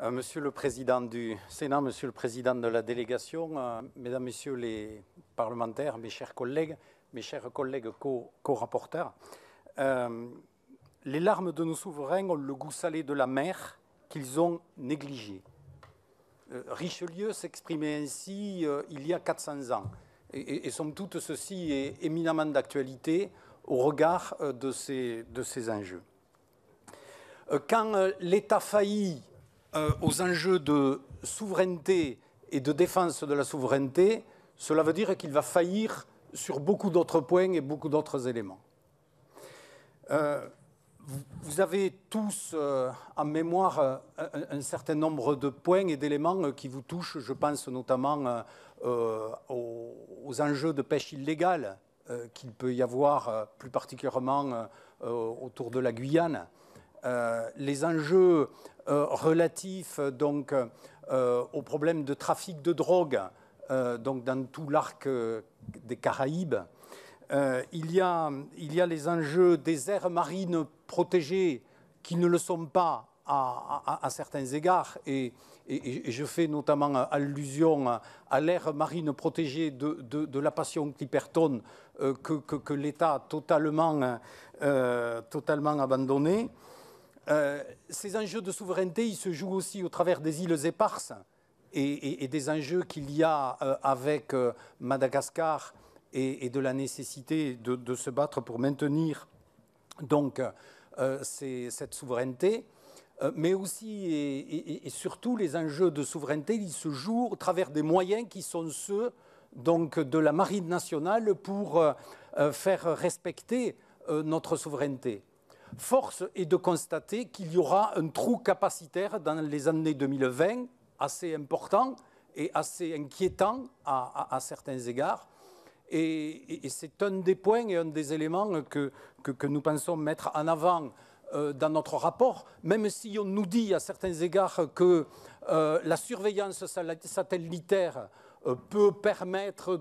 Euh, monsieur le Président du Sénat, Monsieur le Président de la délégation, euh, Mesdames, Messieurs les parlementaires, mes chers collègues, mes chers collègues co-rapporteurs, euh, les larmes de nos souverains ont le goût salé de la mer qu'ils ont négligé. Richelieu s'exprimait ainsi il y a 400 ans, et, et, somme ceci est éminemment d'actualité au regard de ces, de ces enjeux. Euh, quand euh, l'État faillit euh, aux enjeux de souveraineté et de défense de la souveraineté, cela veut dire qu'il va faillir sur beaucoup d'autres points et beaucoup d'autres éléments. vous avez tous en mémoire un, certain nombre de points et d'éléments qui vous touchent. Je pense notamment aux, enjeux de pêche illégale qu'il peut y avoir, plus particulièrement autour de la Guyane. Euh, les enjeux euh, relatifs donc, euh, au problème de trafic de drogue donc dans tout l'arc des Caraïbes. il, y a, les enjeux des aires marines protégées qui ne le sont pas à, certains égards. Et, je fais notamment allusion à, l'aire marine protégée de, la passion qui que, que, l'État a totalement, totalement abandonnée. Euh, ces enjeux de souveraineté, se jouent aussi au travers des îles éparses et, des enjeux qu'il y a euh, avec euh, Madagascar et, de la nécessité de, se battre pour maintenir donc cette souveraineté. Mais aussi et, surtout, les enjeux de souveraineté, ils se jouent au travers des moyens qui sont ceux donc, de la Marine nationale pour faire respecter notre souveraineté. Force est de constater qu'il y aura un trou capacitaire dans les années 2020 assez important et assez inquiétant à, certains égards. Et, c'est un des points et un des éléments que, nous pensons mettre en avant euh, dans notre rapport, même si on nous dit à certains égards que euh, la surveillance satellitaire euh, peut permettre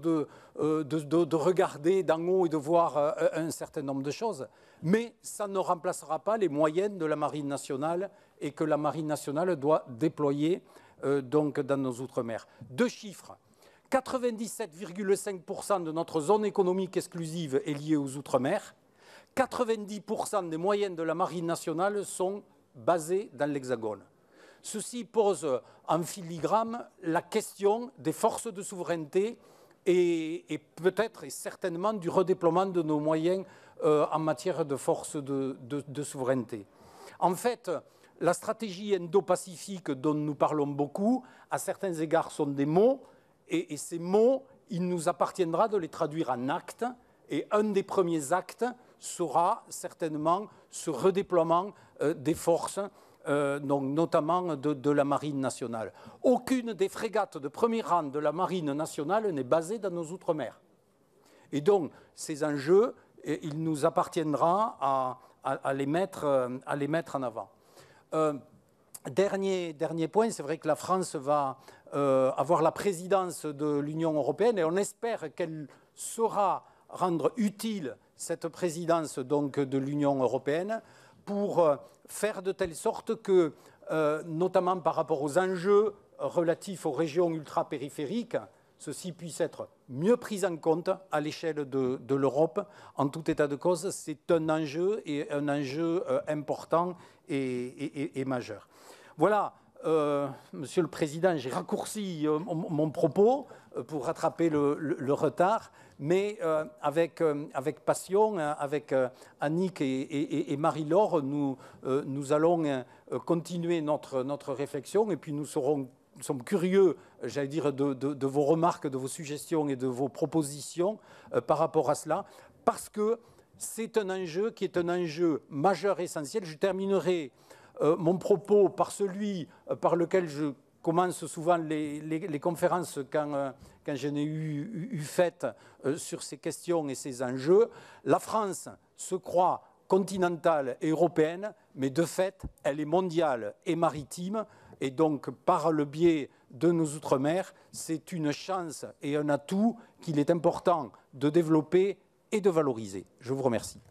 euh, de, regarder d'en haut et de voir euh, un certain nombre de choses. Mais ça ne remplacera pas les moyennes de la Marine nationale et que la Marine nationale doit déployer donc dans nos outre-mer. Deux chiffres. 97,5% de notre zone économique exclusive est liée aux Outre-mer. 90% des moyennes de la Marine nationale sont basées dans l'Hexagone. Ceci pose en filigrane la question des forces de souveraineté et, peut-être et certainement du redéploiement de nos moyens euh, en matière de forces de, souveraineté. En fait, la stratégie indo-pacifique dont nous parlons beaucoup, à certains égards, sont des mots, et, ces mots, il nous appartiendra de les traduire en actes, et un des premiers actes sera certainement ce redéploiement euh, des forces euh, donc notamment de, la Marine nationale. Aucune des frégates de premier rang de la Marine nationale n'est basée dans nos Outre-mer. Et donc, ces enjeux, eh, il nous appartiendra à, les, mettre, euh, à les, mettre, en avant. Euh, dernier, dernier point, c'est vrai que la France va avoir la présidence de l'Union européenne et on espère qu'elle saura rendre utile cette présidence donc, de l'Union européenne pour euh, faire de telle sorte que, euh, notamment par rapport aux enjeux relatifs aux régions ultra-périphériques, ceci puisse être mieux pris en compte à l'échelle de, l'Europe. En tout état de cause, c'est un enjeu et un enjeu euh, important et, majeur. Voilà euh, monsieur le Président, j'ai raccourci euh, mon, propos euh, pour rattraper le, retard, mais avec, avec passion, hein, avec Annick et, Marie-Laure, nous, allons continuer notre, notre réflexion et puis nous serons sommes curieux, j'allais dire, de, de, vos remarques, de vos suggestions et de vos propositions par rapport à cela, parce que c'est un enjeu qui est un enjeu majeur, essentiel. Je terminerai euh, mon propos par celui euh, par lequel je commence souvent les, conférences quand, euh, quand j'en ai eu, eu, fait sur ces questions et ces enjeux. La France se croit continentale et européenne, mais de fait, elle est mondiale et maritime. Et donc, par le biais de nos Outre-mer, c'est une chance et un atout qu'il est important de développer et de valoriser. Je vous remercie.